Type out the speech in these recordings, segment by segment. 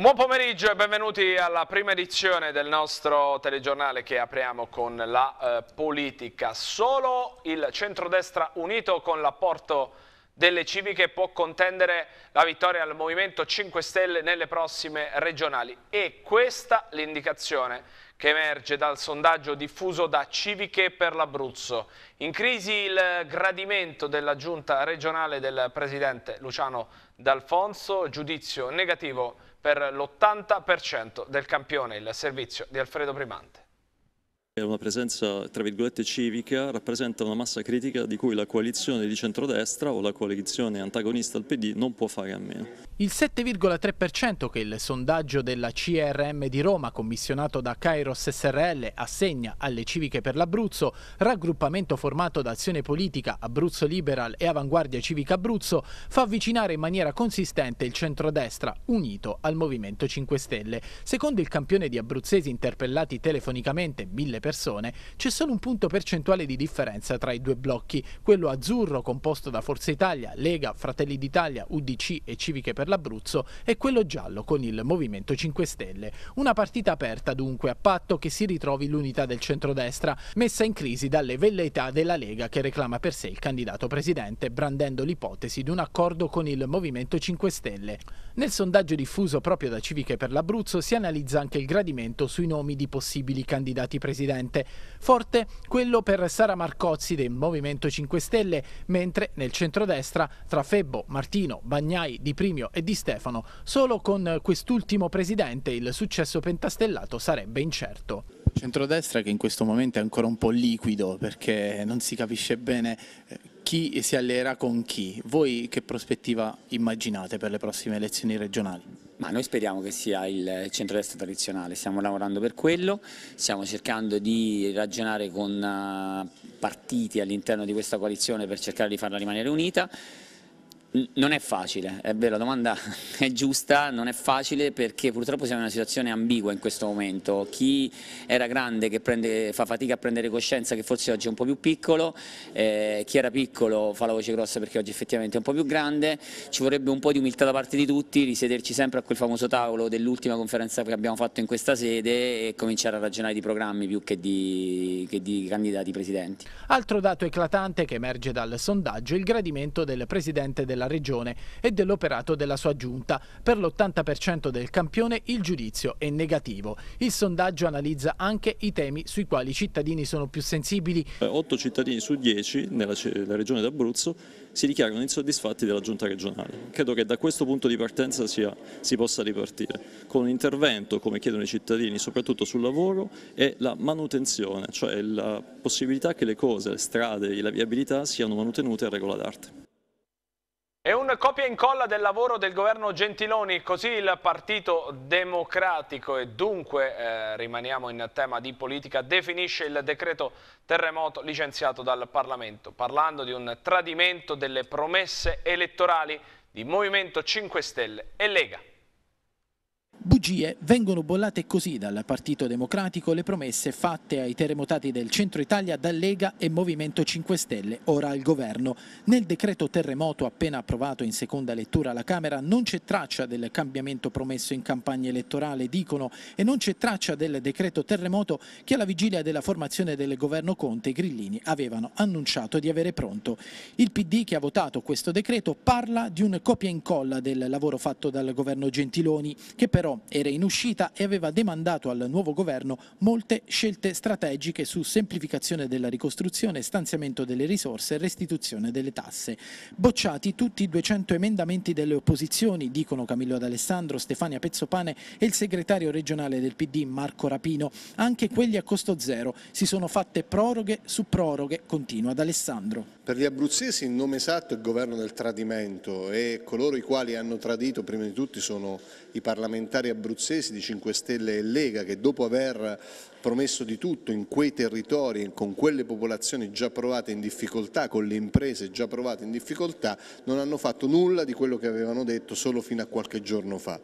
Buon pomeriggio e benvenuti alla prima edizione del nostro telegiornale che apriamo con la eh, politica. Solo il centrodestra unito con l'apporto delle civiche può contendere la vittoria al Movimento 5 Stelle nelle prossime regionali. E questa l'indicazione che emerge dal sondaggio diffuso da Civiche per l'Abruzzo. In crisi il gradimento della giunta regionale del presidente Luciano D'Alfonso, giudizio negativo per l'80% del campione, il servizio di Alfredo Primante. Una presenza, tra virgolette, civica rappresenta una massa critica di cui la coalizione di centrodestra o la coalizione antagonista al PD non può fare a meno. Il 7,3% che il sondaggio della CRM di Roma, commissionato da Kairos SRL, assegna alle civiche per l'Abruzzo, raggruppamento formato da Azione Politica, Abruzzo Liberal e Avanguardia Civica Abruzzo, fa avvicinare in maniera consistente il centrodestra, unito al Movimento 5 Stelle. Secondo il campione di abruzzesi interpellati telefonicamente, 1000 delle persone, c'è solo un punto percentuale di differenza tra i due blocchi, quello azzurro composto da Forza Italia, Lega, Fratelli d'Italia, UDC e Civiche per l'Abruzzo e quello giallo con il Movimento 5 Stelle. Una partita aperta dunque a patto che si ritrovi l'unità del centrodestra, messa in crisi dalle velleità della Lega che reclama per sé il candidato presidente, brandendo l'ipotesi di un accordo con il Movimento 5 Stelle. Nel sondaggio diffuso proprio da Civiche per l'Abruzzo si analizza anche il gradimento sui nomi di possibili candidati presidenti presidente. Forte quello per Sara Marcozzi del Movimento 5 Stelle, mentre nel centrodestra tra Febbo, Martino, Bagnai, Di Primio e Di Stefano, solo con quest'ultimo presidente il successo pentastellato sarebbe incerto. Centrodestra che in questo momento è ancora un po' liquido perché non si capisce bene eh, chi si alleerà con chi. Voi che prospettiva immaginate per le prossime elezioni regionali? Ma noi speriamo che sia il centro-destra tradizionale, stiamo lavorando per quello, stiamo cercando di ragionare con eh, partiti all'interno di questa coalizione per cercare di farla rimanere unita. Non è facile, è vero, la domanda è giusta, non è facile perché purtroppo siamo in una situazione ambigua in questo momento. Chi era grande che prende, fa fatica a prendere coscienza che forse oggi è un po' più piccolo, eh, chi era piccolo fa la voce grossa perché oggi effettivamente è un po' più grande, ci vorrebbe un po' di umiltà da parte di tutti, risederci sempre a quel famoso tavolo dell'ultima conferenza che abbiamo fatto in questa sede e cominciare a ragionare di programmi più che di, che di candidati presidenti. Altro dato eclatante che emerge dal sondaggio è il gradimento del presidente della della Regione e dell'operato della sua giunta. Per l'80% del campione il giudizio è negativo. Il sondaggio analizza anche i temi sui quali i cittadini sono più sensibili. 8 eh, cittadini su 10 nella Regione d'Abruzzo si dichiarano insoddisfatti della giunta regionale. Credo che da questo punto di partenza sia, si possa ripartire con un intervento, come chiedono i cittadini, soprattutto sul lavoro e la manutenzione, cioè la possibilità che le cose, le strade e la viabilità siano manutenute a regola d'arte. È un copia e incolla del lavoro del governo Gentiloni, così il Partito Democratico e dunque eh, rimaniamo in tema di politica, definisce il decreto terremoto licenziato dal Parlamento, parlando di un tradimento delle promesse elettorali di Movimento 5 Stelle e Lega. Bugie vengono bollate così dal Partito Democratico le promesse fatte ai terremotati del centro Italia da Lega e Movimento 5 Stelle, ora al governo. Nel decreto terremoto appena approvato in seconda lettura alla Camera non c'è traccia del cambiamento promesso in campagna elettorale, dicono, e non c'è traccia del decreto terremoto che alla vigilia della formazione del governo Conte i grillini avevano annunciato di avere pronto. Il PD che ha votato questo decreto parla di un copia e incolla del lavoro fatto dal governo Gentiloni, che però però era in uscita e aveva demandato al nuovo governo molte scelte strategiche su semplificazione della ricostruzione, stanziamento delle risorse e restituzione delle tasse. Bocciati tutti i 200 emendamenti delle opposizioni, dicono Camillo D'Alessandro, Stefania Pezzopane e il segretario regionale del PD Marco Rapino, anche quelli a costo zero. Si sono fatte proroghe su proroghe, continua D'Alessandro. Per gli abruzzesi il nome esatto è il governo del tradimento e coloro i quali hanno tradito prima di tutti sono i parlamentari abruzzesi di 5 Stelle e Lega che dopo aver promesso di tutto in quei territori e con quelle popolazioni già provate in difficoltà, con le imprese già provate in difficoltà, non hanno fatto nulla di quello che avevano detto solo fino a qualche giorno fa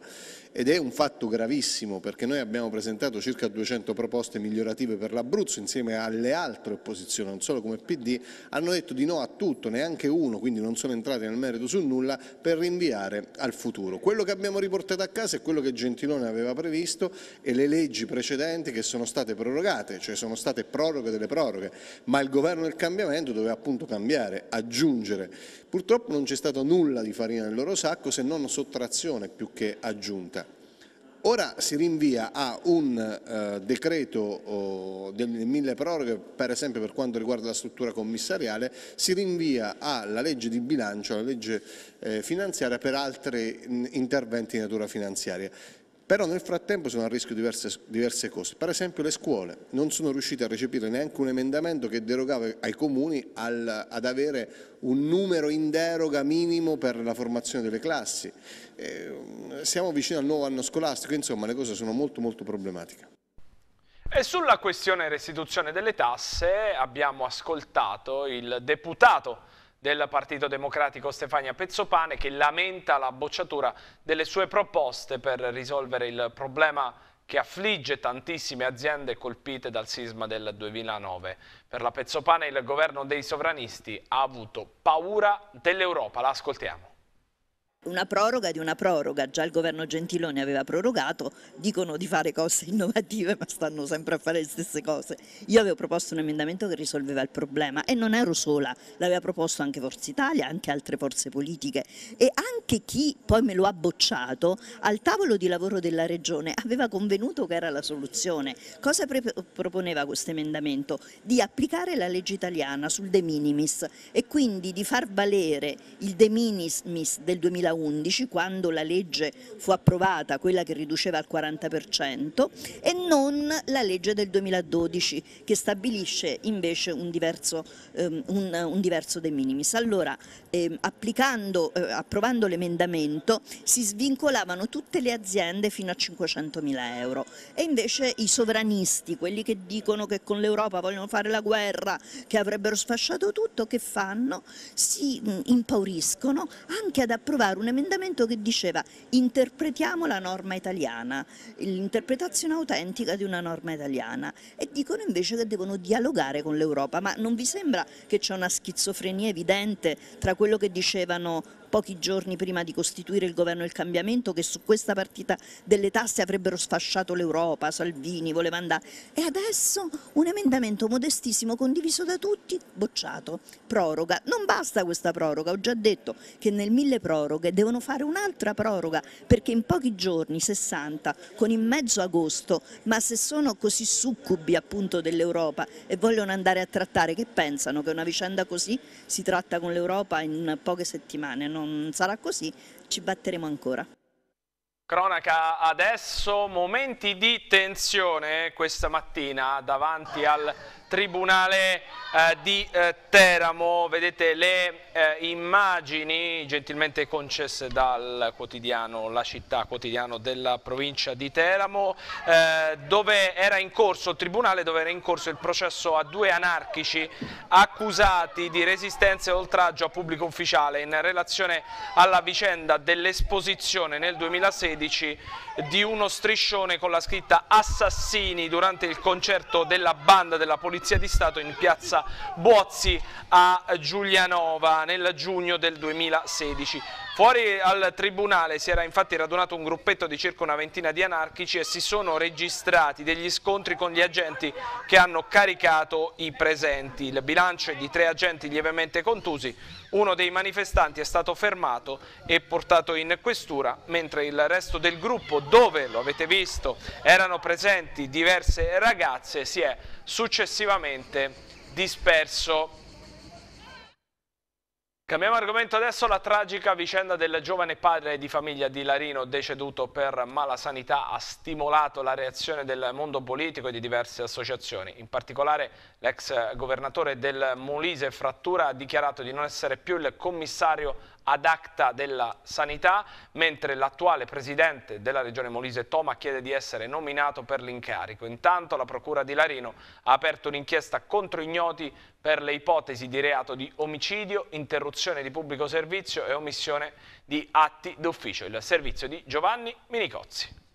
ed è un fatto gravissimo perché noi abbiamo presentato circa 200 proposte migliorative per l'Abruzzo insieme alle altre opposizioni, non solo come PD, hanno detto di no a tutto, neanche uno, quindi non sono entrati nel merito su nulla per rinviare al futuro. Quello che abbiamo riportato a casa è quello che Gentilone aveva previsto e le leggi precedenti che sono state prorogate, cioè sono state proroghe delle proroghe, ma il governo del cambiamento doveva appunto cambiare, aggiungere. Purtroppo non c'è stato nulla di farina nel loro sacco se non sottrazione più che aggiunta. Ora si rinvia a un eh, decreto oh, del mille proroghe, per esempio per quanto riguarda la struttura commissariale, si rinvia alla legge di bilancio, alla legge eh, finanziaria per altri mm, interventi di natura finanziaria. Però nel frattempo sono a rischio diverse, diverse cose. Per esempio le scuole non sono riuscite a recepire neanche un emendamento che derogava ai comuni al, ad avere un numero in deroga minimo per la formazione delle classi. Eh, siamo vicini al nuovo anno scolastico, insomma le cose sono molto molto problematiche. E sulla questione restituzione delle tasse abbiamo ascoltato il deputato del Partito Democratico Stefania Pezzopane che lamenta la bocciatura delle sue proposte per risolvere il problema che affligge tantissime aziende colpite dal sisma del 2009. Per la Pezzopane il governo dei sovranisti ha avuto paura dell'Europa, la ascoltiamo una proroga di una proroga, già il governo Gentiloni aveva prorogato, dicono di fare cose innovative ma stanno sempre a fare le stesse cose. Io avevo proposto un emendamento che risolveva il problema e non ero sola, l'aveva proposto anche Forza Italia, anche altre forze politiche e anche chi poi me lo ha bocciato al tavolo di lavoro della Regione aveva convenuto che era la soluzione. Cosa proponeva questo emendamento? Di applicare la legge italiana sul de minimis e quindi di far valere il de minimis del 2001 2011 quando la legge fu approvata, quella che riduceva al 40% e non la legge del 2012 che stabilisce invece un diverso, um, un, un diverso de minimis. Allora eh, eh, approvando l'emendamento si svincolavano tutte le aziende fino a 500 mila euro e invece i sovranisti, quelli che dicono che con l'Europa vogliono fare la guerra, che avrebbero sfasciato tutto, che fanno? Si mh, impauriscono anche ad approvare una un emendamento che diceva interpretiamo la norma italiana, l'interpretazione autentica di una norma italiana e dicono invece che devono dialogare con l'Europa, ma non vi sembra che c'è una schizofrenia evidente tra quello che dicevano pochi giorni prima di costituire il governo del cambiamento, che su questa partita delle tasse avrebbero sfasciato l'Europa, Salvini voleva andare. E adesso un emendamento modestissimo condiviso da tutti, bocciato. Proroga. Non basta questa proroga, ho già detto che nel mille proroghe devono fare un'altra proroga, perché in pochi giorni, 60, con in mezzo agosto, ma se sono così succubi appunto dell'Europa e vogliono andare a trattare, che pensano che una vicenda così si tratta con l'Europa in poche settimane? No? non sarà così, ci batteremo ancora. Cronaca adesso, momenti di tensione questa mattina davanti al Tribunale eh, di eh, Teramo. Vedete le eh, immagini gentilmente concesse dal quotidiano La Città, quotidiano della provincia di Teramo, eh, dove era in corso il Tribunale, dove era in corso il processo a due anarchici accusati di resistenza e oltraggio a pubblico ufficiale in relazione alla vicenda dell'esposizione nel 2016 di uno striscione con la scritta Assassini durante il concerto della banda della polizia Polizia di Stato in piazza Bozzi a Giulianova nel giugno del 2016. Fuori al tribunale si era infatti radunato un gruppetto di circa una ventina di anarchici e si sono registrati degli scontri con gli agenti che hanno caricato i presenti. Il bilancio è di tre agenti lievemente contusi, uno dei manifestanti è stato fermato e portato in questura, mentre il resto del gruppo, dove lo avete visto, erano presenti diverse ragazze, si è successivamente disperso. Cambiamo argomento adesso, la tragica vicenda del giovane padre di famiglia di Larino deceduto per mala sanità ha stimolato la reazione del mondo politico e di diverse associazioni. In particolare l'ex governatore del Molise Frattura ha dichiarato di non essere più il commissario ad acta della sanità, mentre l'attuale presidente della regione Molise Toma chiede di essere nominato per l'incarico. Intanto la procura di Larino ha aperto un'inchiesta contro ignoti per le ipotesi di reato di omicidio, interruzione di pubblico servizio e omissione di atti d'ufficio. Il servizio di Giovanni Minicozzi.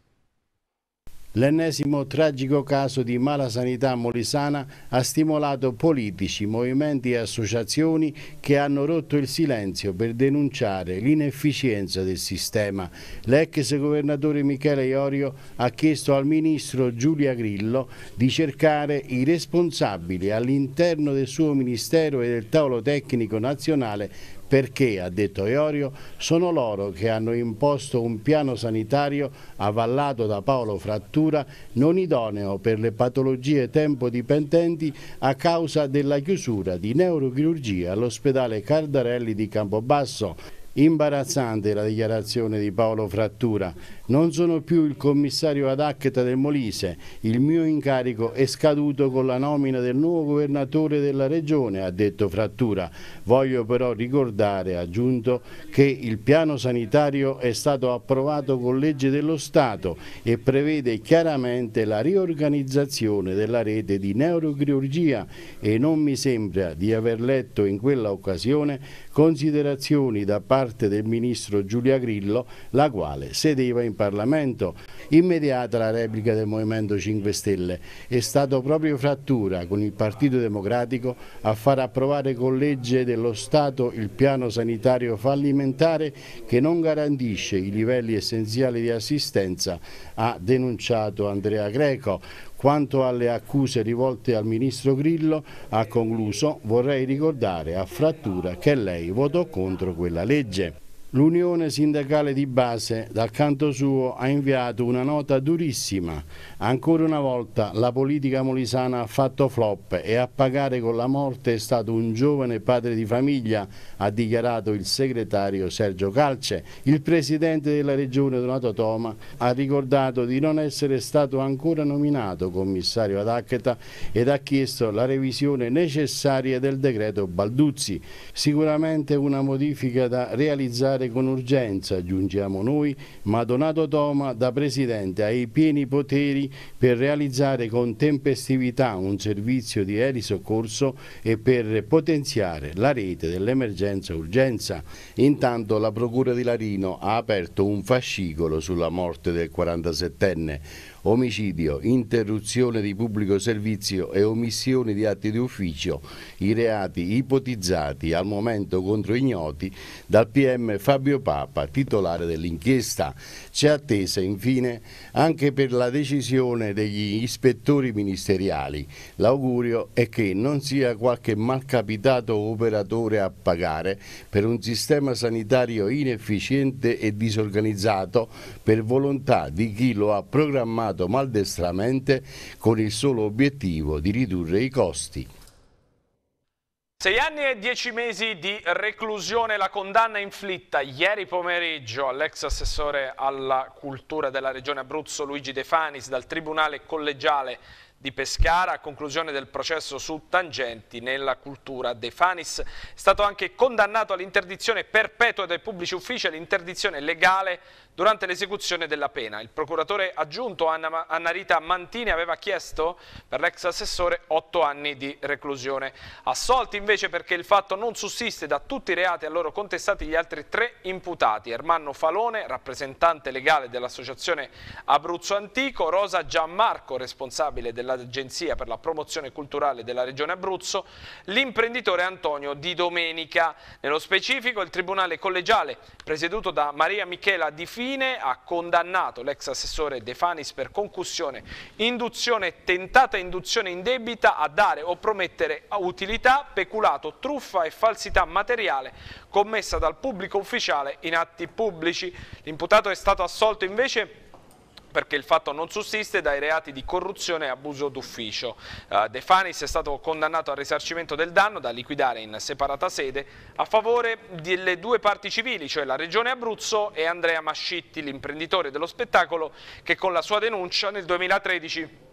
L'ennesimo tragico caso di mala sanità molisana ha stimolato politici, movimenti e associazioni che hanno rotto il silenzio per denunciare l'inefficienza del sistema. L'ex governatore Michele Iorio ha chiesto al ministro Giulia Grillo di cercare i responsabili all'interno del suo ministero e del tavolo tecnico nazionale perché, ha detto Iorio, sono loro che hanno imposto un piano sanitario avallato da Paolo Frattura non idoneo per le patologie tempo dipendenti a causa della chiusura di neurochirurgia all'ospedale Cardarelli di Campobasso. Imbarazzante la dichiarazione di Paolo Frattura non sono più il commissario ad Acqueta del Molise, il mio incarico è scaduto con la nomina del nuovo governatore della regione, ha detto Frattura. Voglio però ricordare, ha aggiunto, che il piano sanitario è stato approvato con legge dello Stato e prevede chiaramente la riorganizzazione della rete di neurochirurgia e non mi sembra di aver letto in quella occasione considerazioni da parte del ministro Giulia Grillo, la quale sedeva in Parlamento, immediata la replica del Movimento 5 Stelle. È stato proprio Frattura con il Partito Democratico a far approvare con legge dello Stato il piano sanitario fallimentare che non garantisce i livelli essenziali di assistenza, ha denunciato Andrea Greco. Quanto alle accuse rivolte al ministro Grillo, ha concluso, vorrei ricordare a Frattura che lei votò contro quella legge. L'Unione sindacale di base, dal canto suo, ha inviato una nota durissima. Ancora una volta la politica molisana ha fatto flop e a pagare con la morte è stato un giovane padre di famiglia, ha dichiarato il segretario Sergio Calce. Il presidente della regione Donato Toma ha ricordato di non essere stato ancora nominato commissario ad Accheta ed ha chiesto la revisione necessaria del decreto Balduzzi. Sicuramente una modifica da realizzare affrontare con urgenza, aggiungiamo noi, ma Donato Toma da Presidente ha i pieni poteri per realizzare con tempestività un servizio di erisoccorso e per potenziare la rete dell'emergenza-urgenza. Intanto la Procura di Larino ha aperto un fascicolo sulla morte del 47enne omicidio, interruzione di pubblico servizio e omissione di atti di ufficio, i reati ipotizzati al momento contro ignoti dal PM Fabio Papa, titolare dell'inchiesta. C'è attesa infine anche per la decisione degli ispettori ministeriali. L'augurio è che non sia qualche malcapitato operatore a pagare per un sistema sanitario inefficiente e disorganizzato per volontà di chi lo ha programmato maldestramente con il solo obiettivo di ridurre i costi. Sei anni e dieci mesi di reclusione, la condanna inflitta ieri pomeriggio all'ex assessore alla cultura della regione Abruzzo Luigi De Fanis dal Tribunale Collegiale di Pescara a conclusione del processo su tangenti nella cultura. De Fanis è stato anche condannato all'interdizione perpetua dai pubblici uffici e all'interdizione legale durante l'esecuzione della pena. Il procuratore aggiunto Anna, Anna Rita Mantini aveva chiesto per l'ex assessore 8 anni di reclusione. Assolti invece perché il fatto non sussiste da tutti i reati a loro contestati gli altri tre imputati, Ermanno Falone, rappresentante legale dell'associazione Abruzzo Antico, Rosa Gianmarco, responsabile dell'Agenzia per la promozione culturale della Regione Abruzzo, l'imprenditore Antonio Di Domenica. Nello specifico il Tribunale Collegiale, presieduto da Maria Michela Di Fino, Infine ha condannato l'ex assessore De Fanis per concussione, induzione e tentata induzione indebita a dare o promettere utilità, peculato, truffa e falsità materiale commessa dal pubblico ufficiale in atti pubblici. L'imputato è stato assolto invece perché il fatto non sussiste dai reati di corruzione e abuso d'ufficio. Eh, De Fanis è stato condannato al risarcimento del danno da liquidare in separata sede a favore delle due parti civili, cioè la Regione Abruzzo e Andrea Mascitti, l'imprenditore dello spettacolo che con la sua denuncia nel 2013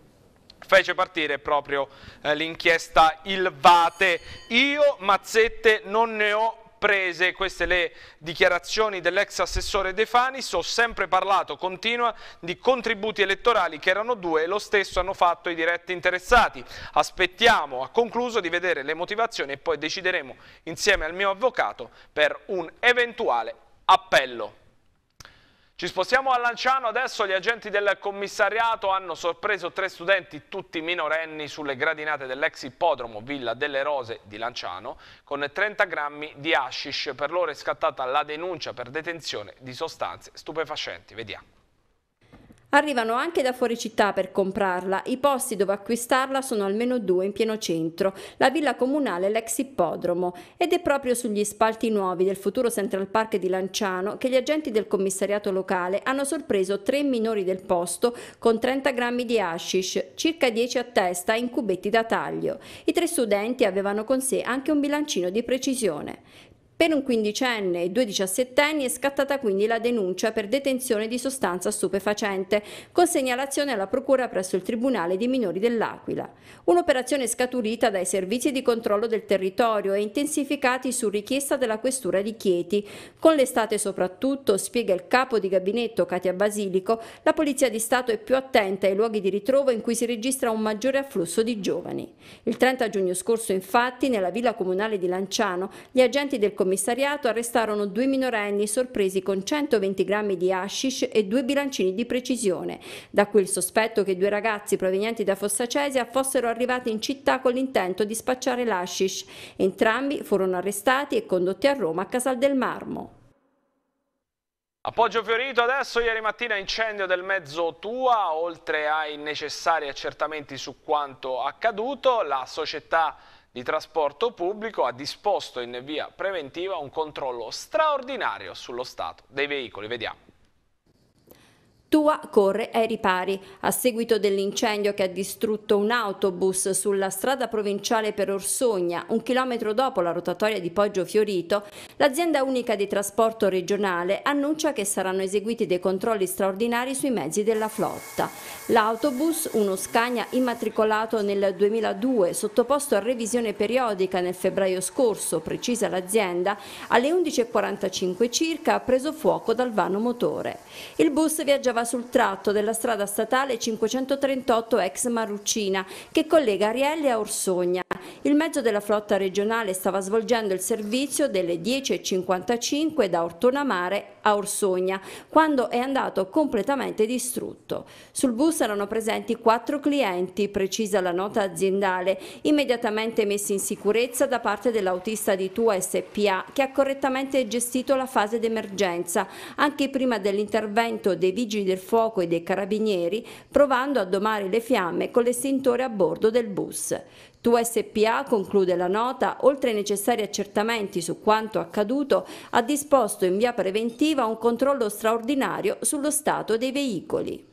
fece partire proprio eh, l'inchiesta Il Vate. Io mazzette non ne ho prese, queste le dichiarazioni dell'ex assessore De Fanis, ho sempre parlato, continua, di contributi elettorali che erano due e lo stesso hanno fatto i diretti interessati. Aspettiamo, ha concluso, di vedere le motivazioni e poi decideremo insieme al mio avvocato per un eventuale appello. Ci spostiamo a Lanciano, adesso gli agenti del commissariato hanno sorpreso tre studenti, tutti minorenni, sulle gradinate dell'ex ippodromo Villa delle Rose di Lanciano con 30 grammi di hashish. Per loro è scattata la denuncia per detenzione di sostanze stupefacenti. Vediamo. Arrivano anche da fuori città per comprarla, i posti dove acquistarla sono almeno due in pieno centro, la villa comunale e l'ex ippodromo ed è proprio sugli spalti nuovi del futuro Central Park di Lanciano che gli agenti del commissariato locale hanno sorpreso tre minori del posto con 30 grammi di hashish, circa 10 a testa in cubetti da taglio. I tre studenti avevano con sé anche un bilancino di precisione. Per un quindicenne e due diciassettenni è scattata quindi la denuncia per detenzione di sostanza stupefacente, con segnalazione alla Procura presso il Tribunale dei Minori dell'Aquila. Un'operazione scaturita dai servizi di controllo del territorio e intensificati su richiesta della Questura di Chieti. Con l'estate soprattutto, spiega il capo di gabinetto Katia Basilico, la Polizia di Stato è più attenta ai luoghi di ritrovo in cui si registra un maggiore afflusso di giovani. Il 30 giugno scorso infatti, nella villa comunale di Lanciano, gli agenti del Comitato commissariato arrestarono due minorenni sorpresi con 120 grammi di hashish e due bilancini di precisione. Da qui il sospetto che due ragazzi provenienti da Fossacesia fossero arrivati in città con l'intento di spacciare l'hashish. Entrambi furono arrestati e condotti a Roma a Casal del Marmo. Appoggio Fiorito adesso, ieri mattina incendio del mezzo Tua, oltre ai necessari accertamenti su quanto accaduto, la società di trasporto pubblico ha disposto in via preventiva un controllo straordinario sullo stato dei veicoli. Vediamo. Tua corre ai ripari. A seguito dell'incendio che ha distrutto un autobus sulla strada provinciale per Orsogna, un chilometro dopo la rotatoria di Poggio Fiorito, l'azienda unica di trasporto regionale annuncia che saranno eseguiti dei controlli straordinari sui mezzi della flotta. L'autobus, uno Scania immatricolato nel 2002, sottoposto a revisione periodica nel febbraio scorso, precisa l'azienda, alle 11.45 circa ha preso fuoco dal vano motore. Il bus viaggiava appoggiava sul tratto della strada statale 538 ex Maruccina che collega Arielle a Orsogna. Il mezzo della flotta regionale stava svolgendo il servizio delle 10.55 da Ortonamare a Orsogna quando è andato completamente distrutto. Sul bus erano presenti quattro clienti, precisa la nota aziendale, immediatamente messi in sicurezza da parte dell'autista di Tua SPA che ha correttamente gestito la fase d'emergenza anche prima dell'intervento dei vigili del fuoco e dei carabinieri provando a domare le fiamme con l'estintore a bordo del bus. Tu SPA, conclude la nota, oltre ai necessari accertamenti su quanto accaduto, ha disposto in via preventiva un controllo straordinario sullo stato dei veicoli.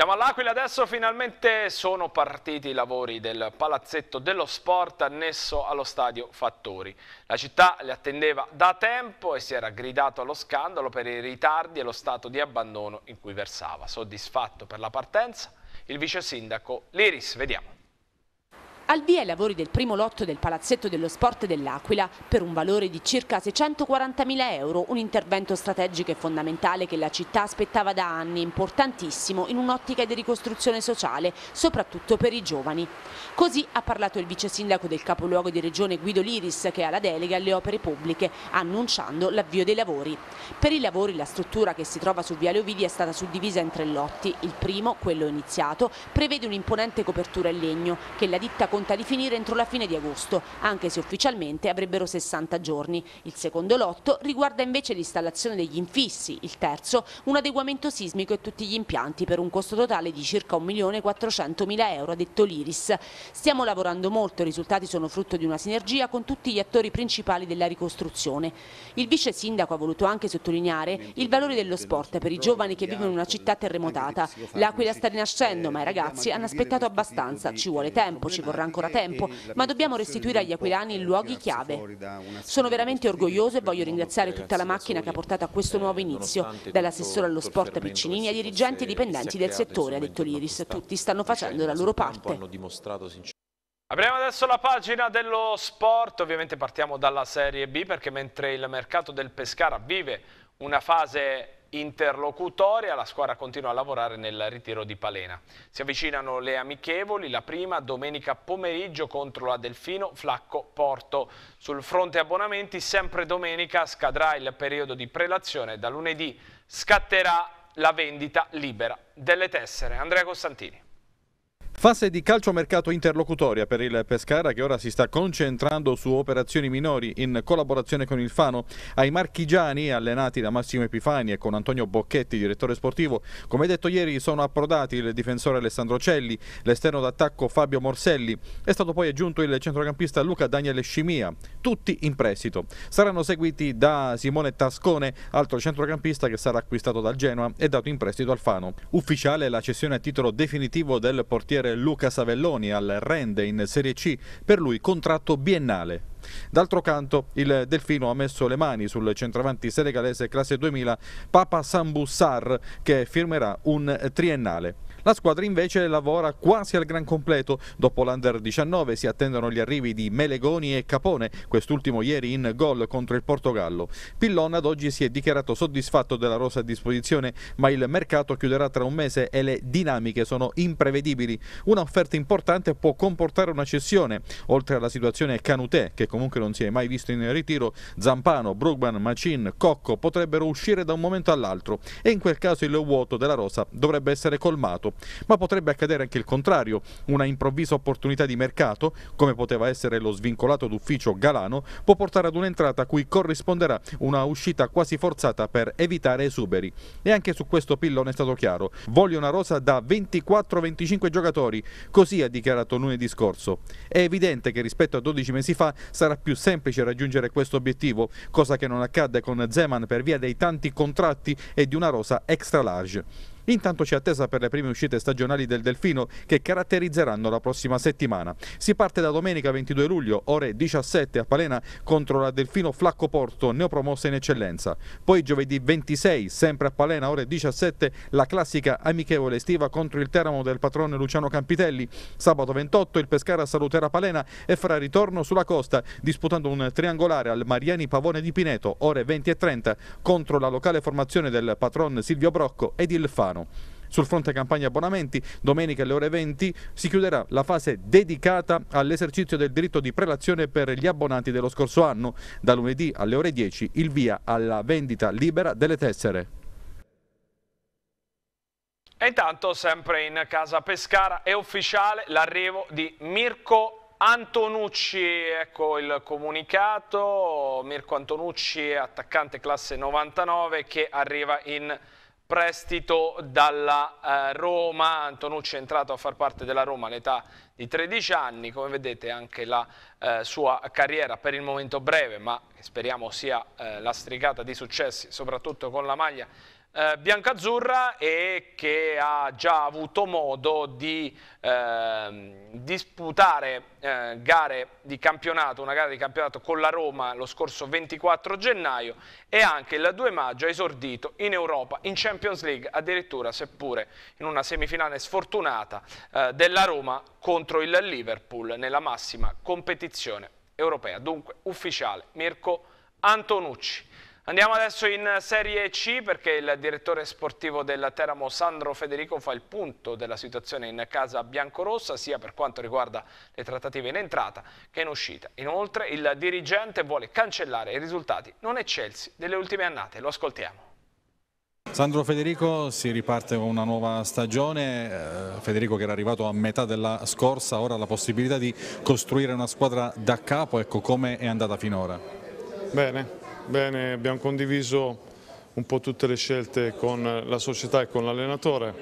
Siamo all'Aquila, adesso finalmente sono partiti i lavori del palazzetto dello sport annesso allo stadio Fattori. La città li attendeva da tempo e si era gridato allo scandalo per i ritardi e lo stato di abbandono in cui versava. Soddisfatto per la partenza il vice sindaco Liris, vediamo. Al via i lavori del primo lotto del Palazzetto dello Sport dell'Aquila per un valore di circa 640.000 euro, un intervento strategico e fondamentale che la città aspettava da anni, importantissimo in un'ottica di ricostruzione sociale, soprattutto per i giovani. Così ha parlato il vice sindaco del capoluogo di regione Guido Liris che ha la delega alle opere pubbliche, annunciando l'avvio dei lavori. Per i lavori la struttura che si trova su Viale Ovidi è stata suddivisa in tre lotti. Il primo, quello iniziato, prevede un'imponente copertura in legno che la ditta con conta di finire entro la fine di agosto, anche se ufficialmente avrebbero 60 giorni. Il secondo lotto riguarda invece l'installazione degli infissi, il terzo un adeguamento sismico e tutti gli impianti per un costo totale di circa 1.400.000 euro, ha detto l'Iris. Stiamo lavorando molto, i risultati sono frutto di una sinergia con tutti gli attori principali della ricostruzione. Il vice sindaco ha voluto anche sottolineare il valore dello sport per i giovani che vivono in una città terremotata. L'Aquila sta rinascendo, ma i ragazzi hanno aspettato abbastanza, ci vuole tempo, ci vorrà ancora tempo, ma dobbiamo restituire agli aquilani luoghi chiave. Sono veramente orgoglioso e voglio ringraziare tutta la macchina che ha portato a questo nuovo eh, inizio, dall'assessore allo sport Piccinini ai dirigenti e dipendenti del settore, ha detto l'Iris. Tutti stanno facendo la loro parte. Apriamo adesso la pagina dello sport, ovviamente partiamo dalla Serie B perché mentre il mercato del Pescara vive una fase interlocutoria, la squadra continua a lavorare nel ritiro di Palena. Si avvicinano le amichevoli, la prima domenica pomeriggio contro la Delfino Flacco Porto. Sul fronte abbonamenti sempre domenica scadrà il periodo di prelazione, da lunedì scatterà la vendita libera delle tessere. Andrea Costantini. Fase di calciomercato interlocutoria per il Pescara che ora si sta concentrando su operazioni minori in collaborazione con il Fano. Ai marchigiani, allenati da Massimo Epifani e con Antonio Bocchetti, direttore sportivo, come detto ieri sono approdati il difensore Alessandro Celli, l'esterno d'attacco Fabio Morselli. È stato poi aggiunto il centrocampista Luca Daniele Scimia, tutti in prestito. Saranno seguiti da Simone Tascone, altro centrocampista che sarà acquistato dal Genoa e dato in prestito al Fano. Ufficiale la cessione a titolo definitivo del portiere Luca Savelloni al Rende in Serie C, per lui contratto biennale. D'altro canto il Delfino ha messo le mani sul centravanti senegalese classe 2000 Papa Sambu Sar che firmerà un triennale. La squadra invece lavora quasi al gran completo. Dopo l'Under 19 si attendono gli arrivi di Melegoni e Capone, quest'ultimo ieri in gol contro il Portogallo. Pillon ad oggi si è dichiarato soddisfatto della rosa a disposizione, ma il mercato chiuderà tra un mese e le dinamiche sono imprevedibili. Una offerta importante può comportare una cessione. Oltre alla situazione Canutè, che comunque non si è mai visto in ritiro, Zampano, Brugman, Macin, Cocco potrebbero uscire da un momento all'altro e in quel caso il vuoto della rosa dovrebbe essere colmato. Ma potrebbe accadere anche il contrario, una improvvisa opportunità di mercato, come poteva essere lo svincolato d'ufficio Galano, può portare ad un'entrata a cui corrisponderà una uscita quasi forzata per evitare esuberi. E anche su questo Pillone è stato chiaro, voglio una rosa da 24-25 giocatori, così ha dichiarato lunedì scorso. È evidente che rispetto a 12 mesi fa sarà più semplice raggiungere questo obiettivo, cosa che non accadde con Zeman per via dei tanti contratti e di una rosa extra large. Intanto c'è attesa per le prime uscite stagionali del Delfino che caratterizzeranno la prossima settimana. Si parte da domenica 22 luglio, ore 17 a Palena, contro la Delfino Flacco Porto, neopromossa in eccellenza. Poi giovedì 26, sempre a Palena, ore 17, la classica amichevole estiva contro il Teramo del patrone Luciano Campitelli. Sabato 28 il Pescara saluterà Palena e farà ritorno sulla costa, disputando un triangolare al Mariani Pavone di Pineto, ore 20 e 30, contro la locale formazione del patron Silvio Brocco ed il Fano italiano. Sul fronte campagna abbonamenti, domenica alle ore 20 si chiuderà la fase dedicata all'esercizio del diritto di prelazione per gli abbonati dello scorso anno. Da lunedì alle ore 10 il via alla vendita libera delle tessere. E intanto, sempre in casa Pescara, è ufficiale l'arrivo di Mirko Antonucci. Ecco il comunicato. Mirko Antonucci, attaccante classe 99, che arriva in prestito dalla eh, Roma, Antonucci è entrato a far parte della Roma all'età di 13 anni, come vedete anche la eh, sua carriera per il momento breve, ma speriamo sia eh, lastricata di successi, soprattutto con la maglia eh, biancazzurra e che ha già avuto modo di eh, disputare eh, gare di campionato, una gara di campionato con la Roma lo scorso 24 gennaio e anche il 2 maggio ha esordito in Europa, in Champions League, addirittura seppure in una semifinale sfortunata eh, della Roma contro il Liverpool nella massima competizione europea, dunque ufficiale Mirko Antonucci. Andiamo adesso in Serie C perché il direttore sportivo della Teramo Sandro Federico fa il punto della situazione in casa biancorossa sia per quanto riguarda le trattative in entrata che in uscita. Inoltre il dirigente vuole cancellare i risultati non eccelsi delle ultime annate. Lo ascoltiamo. Sandro Federico si riparte con una nuova stagione, eh, Federico che era arrivato a metà della scorsa, ora ha la possibilità di costruire una squadra da capo, ecco come è andata finora. Bene, Bene, abbiamo condiviso un po' tutte le scelte con la società e con l'allenatore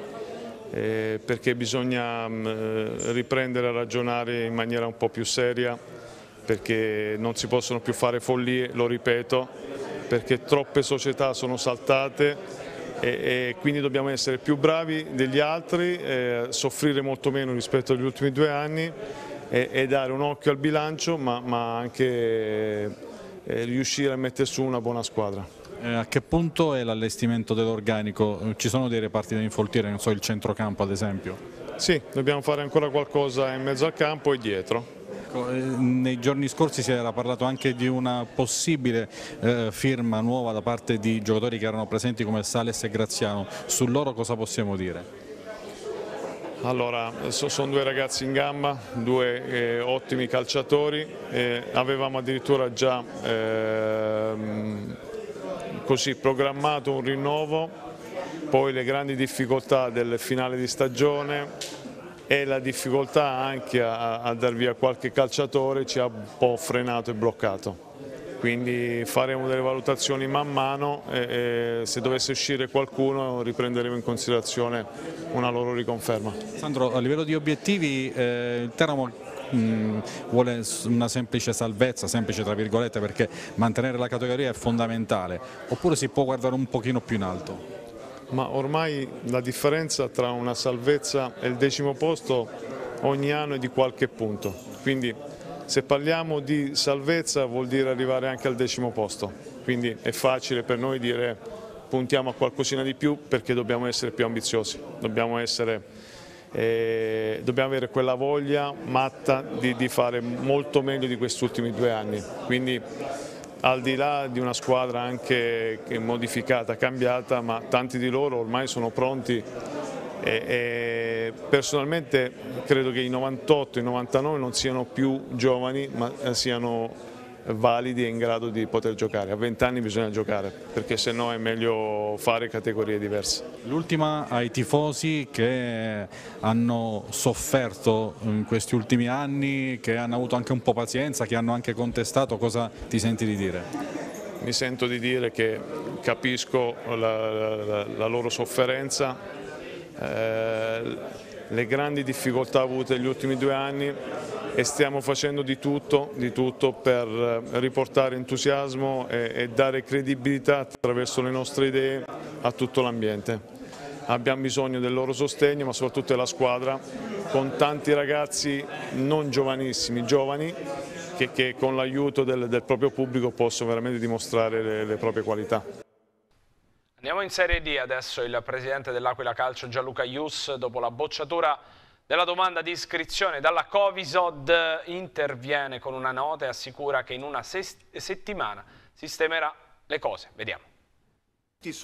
eh, perché bisogna mh, mm, eh, riprendere a ragionare in maniera un po' più seria perché non si possono più fare follie, lo ripeto, perché troppe società sono saltate e, e quindi dobbiamo essere più bravi degli altri, eh, soffrire molto meno rispetto agli ultimi due anni e, e dare un occhio al bilancio ma, ma anche eh, riuscire a mettere su una buona squadra. Eh, a che punto è l'allestimento dell'organico? Ci sono dei reparti da infoltire, non so, il centrocampo ad esempio? Sì, dobbiamo fare ancora qualcosa in mezzo al campo e dietro. Ecco, eh, nei giorni scorsi si era parlato anche di una possibile eh, firma nuova da parte di giocatori che erano presenti come Sales e Graziano, su loro cosa possiamo dire? Allora, sono due ragazzi in gamba, due eh, ottimi calciatori, eh, avevamo addirittura già eh, così, programmato un rinnovo, poi le grandi difficoltà del finale di stagione e la difficoltà anche a, a dar via qualche calciatore ci ha un po' frenato e bloccato quindi faremo delle valutazioni man mano e, e, se dovesse uscire qualcuno riprenderemo in considerazione una loro riconferma. Sandro, a livello di obiettivi eh, il Teramo mm, vuole una semplice salvezza, semplice tra virgolette perché mantenere la categoria è fondamentale, oppure si può guardare un pochino più in alto? Ma ormai la differenza tra una salvezza e il decimo posto ogni anno è di qualche punto, quindi se parliamo di salvezza vuol dire arrivare anche al decimo posto, quindi è facile per noi dire puntiamo a qualcosina di più perché dobbiamo essere più ambiziosi, dobbiamo, essere, eh, dobbiamo avere quella voglia matta di, di fare molto meglio di questi ultimi due anni. Quindi al di là di una squadra anche modificata, cambiata, ma tanti di loro ormai sono pronti e, e personalmente credo che i 98 e i 99 non siano più giovani ma eh, siano validi e in grado di poter giocare. A 20 anni bisogna giocare perché se no è meglio fare categorie diverse. L'ultima ai tifosi che hanno sofferto in questi ultimi anni, che hanno avuto anche un po' pazienza, che hanno anche contestato, cosa ti senti di dire? Mi sento di dire che capisco la, la, la loro sofferenza, eh, le grandi difficoltà avute negli ultimi due anni e stiamo facendo di tutto, di tutto per eh, riportare entusiasmo e, e dare credibilità attraverso le nostre idee a tutto l'ambiente abbiamo bisogno del loro sostegno ma soprattutto della squadra con tanti ragazzi non giovanissimi, giovani che, che con l'aiuto del, del, proprio pubblico possono veramente dimostrare le, le proprie qualità. Andiamo in Serie D adesso il presidente dell'Aquila Calcio Gianluca Ius dopo la bocciatura della domanda di iscrizione dalla Covisod interviene con una nota e assicura che in una settimana sistemerà le cose. Vediamo.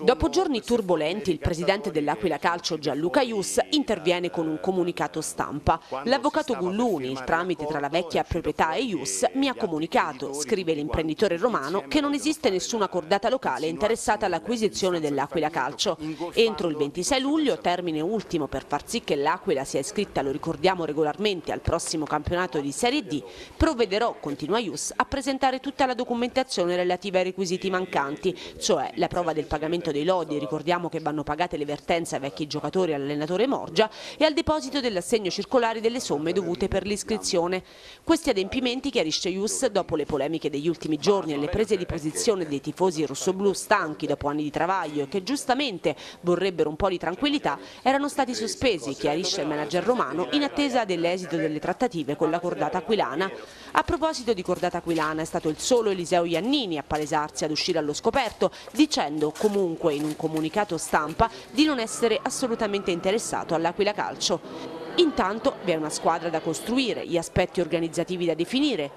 Dopo giorni turbolenti il presidente dell'Aquila Calcio Gianluca Ius interviene con un comunicato stampa. L'avvocato Gulluni, il tramite tra la vecchia proprietà e Ius, mi ha comunicato, scrive l'imprenditore romano, che non esiste nessuna cordata locale interessata all'acquisizione dell'Aquila Calcio. Entro il 26 luglio, termine ultimo per far sì che l'Aquila sia iscritta, lo ricordiamo regolarmente, al prossimo campionato di Serie D, provvederò, continua Ius, a presentare tutta la documentazione relativa ai requisiti mancanti, cioè la prova del pagamento pagamento dei lodi, ricordiamo che vanno pagate le vertenze ai vecchi giocatori all'allenatore Morgia, e al deposito dell'assegno circolare delle somme dovute per l'iscrizione. Questi adempimenti, chiarisce Ius, dopo le polemiche degli ultimi giorni e le prese di posizione dei tifosi rossoblu stanchi dopo anni di travaglio e che giustamente vorrebbero un po' di tranquillità, erano stati sospesi, chiarisce il manager romano, in attesa dell'esito delle trattative con la cordata aquilana. A proposito di cordata aquilana è stato il solo Eliseo Iannini a palesarsi ad uscire allo scoperto, dicendo come comunque in un comunicato stampa di non essere assolutamente interessato all'Aquila Calcio. Intanto vi è una squadra da costruire, gli aspetti organizzativi da definire.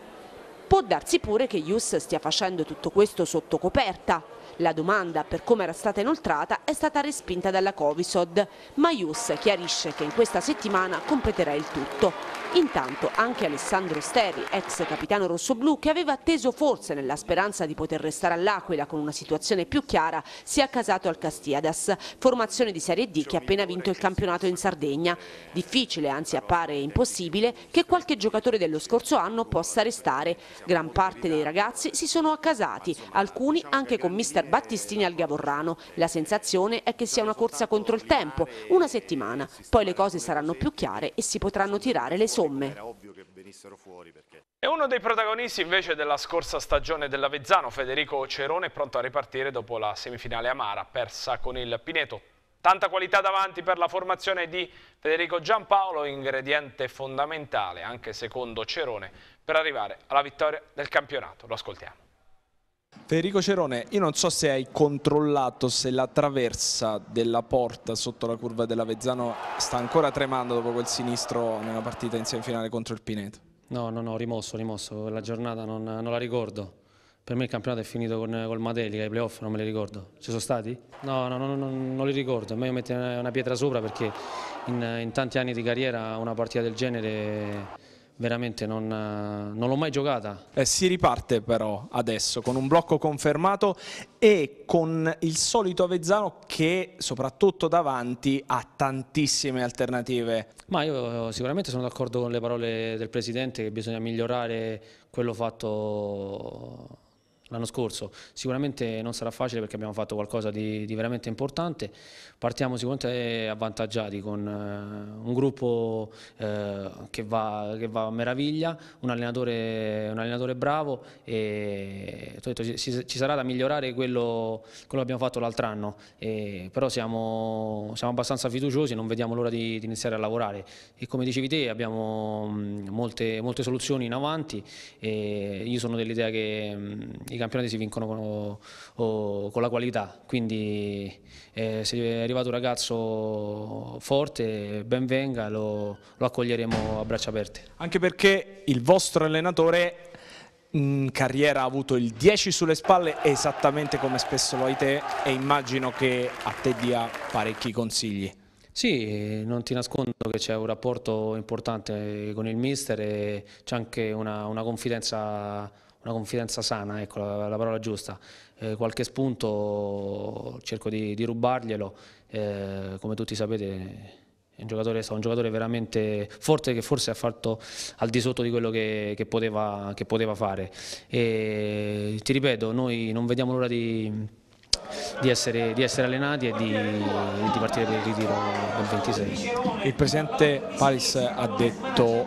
Può darsi pure che Ius stia facendo tutto questo sotto coperta. La domanda per come era stata inoltrata è stata respinta dalla Covisod, ma Ius chiarisce che in questa settimana completerà il tutto. Intanto anche Alessandro Steri, ex capitano rossoblù, che aveva atteso forse nella speranza di poter restare all'Aquila con una situazione più chiara, si è accasato al Castiadas, formazione di Serie D che ha appena vinto il campionato in Sardegna. Difficile, anzi appare impossibile, che qualche giocatore dello scorso anno possa restare. Gran parte dei ragazzi si sono accasati, alcuni anche con mister Battistini al Gavorrano. La sensazione è che sia una corsa contro il tempo, una settimana. Poi le cose saranno più chiare e si potranno tirare le somme gomme. Era ovvio che venissero fuori E uno dei protagonisti invece della scorsa stagione dell'Avezzano, Federico Cerone, è pronto a ripartire dopo la semifinale amara persa con il Pineto. Tanta qualità davanti per la formazione di Federico Giampaolo, ingrediente fondamentale anche secondo Cerone per arrivare alla vittoria del campionato. Lo ascoltiamo. Federico Cerone, io non so se hai controllato se la traversa della porta sotto la curva dell'Avezzano sta ancora tremando dopo quel sinistro nella partita in semifinale contro il Pineto. No, no, no, rimosso, rimosso, la giornata non, non la ricordo. Per me il campionato è finito con, col Matelica, i playoff non me li ricordo. Ci sono stati? No, no, no, no non li ricordo, è meglio mettere una pietra sopra perché in, in tanti anni di carriera una partita del genere veramente non, non l'ho mai giocata. Eh, si riparte però adesso con un blocco confermato e con il solito Avezzano che soprattutto davanti ha tantissime alternative. Ma io eh, sicuramente sono d'accordo con le parole del Presidente che bisogna migliorare quello fatto l'anno scorso. Sicuramente non sarà facile perché abbiamo fatto qualcosa di, di veramente importante. Partiamo sicuramente eh, avvantaggiati con eh, un gruppo eh, che, va, che, va, a meraviglia, un allenatore, un allenatore bravo e detto, ci, ci, sarà da migliorare quello, quello che abbiamo fatto l'altro anno, e, però siamo, siamo, abbastanza fiduciosi non vediamo l'ora di, di, iniziare a lavorare. E come dicevi te abbiamo mm, molte, molte soluzioni in avanti e io sono dell'idea che mh, mm, i campionati si vincono con, o, con la qualità, quindi eh, se è arrivato un ragazzo forte, ben venga, lo, lo accoglieremo a braccia aperte. Anche perché il vostro allenatore in carriera ha avuto il 10 sulle spalle esattamente come spesso lo hai te e immagino che a te dia parecchi consigli. Sì, non ti nascondo che c'è un rapporto importante con il mister e c'è anche una, una confidenza una confidenza sana, ecco la, la parola giusta. Eh, qualche spunto cerco di, di rubarglielo, eh, come tutti sapete è un giocatore, un giocatore veramente forte che forse ha fatto al di sotto di quello che, che, poteva, che poteva, fare. E, ti ripeto, noi non vediamo l'ora di di essere, di essere allenati e di, di, partire per il ritiro del 26. Il presidente Paris ha detto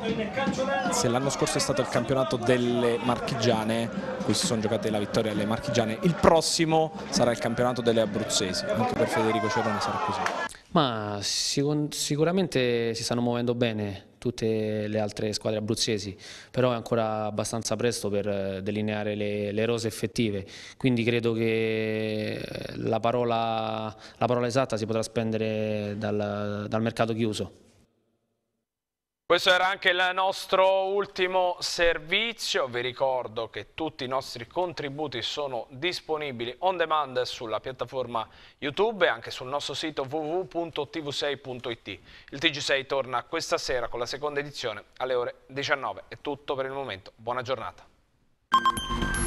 se l'anno scorso è stato il campionato delle marchigiane, qui si sono giocate la vittoria alle marchigiane, il prossimo sarà il campionato delle abruzzesi, anche per Federico Cerone sarà così. Ma sicuramente si stanno muovendo bene tutte le altre squadre abruzzesi, però è ancora abbastanza presto per eh, delineare le, le rose effettive, quindi credo che eh, la parola, la parola, esatta si potrà spendere dal, dal mercato chiuso. Questo era anche il nostro ultimo servizio, vi ricordo che tutti i nostri contributi sono disponibili on demand sulla piattaforma YouTube e anche sul nostro sito www.tv6.it. Il TG6 torna questa sera con la seconda edizione alle ore 19. È tutto per il momento, buona giornata.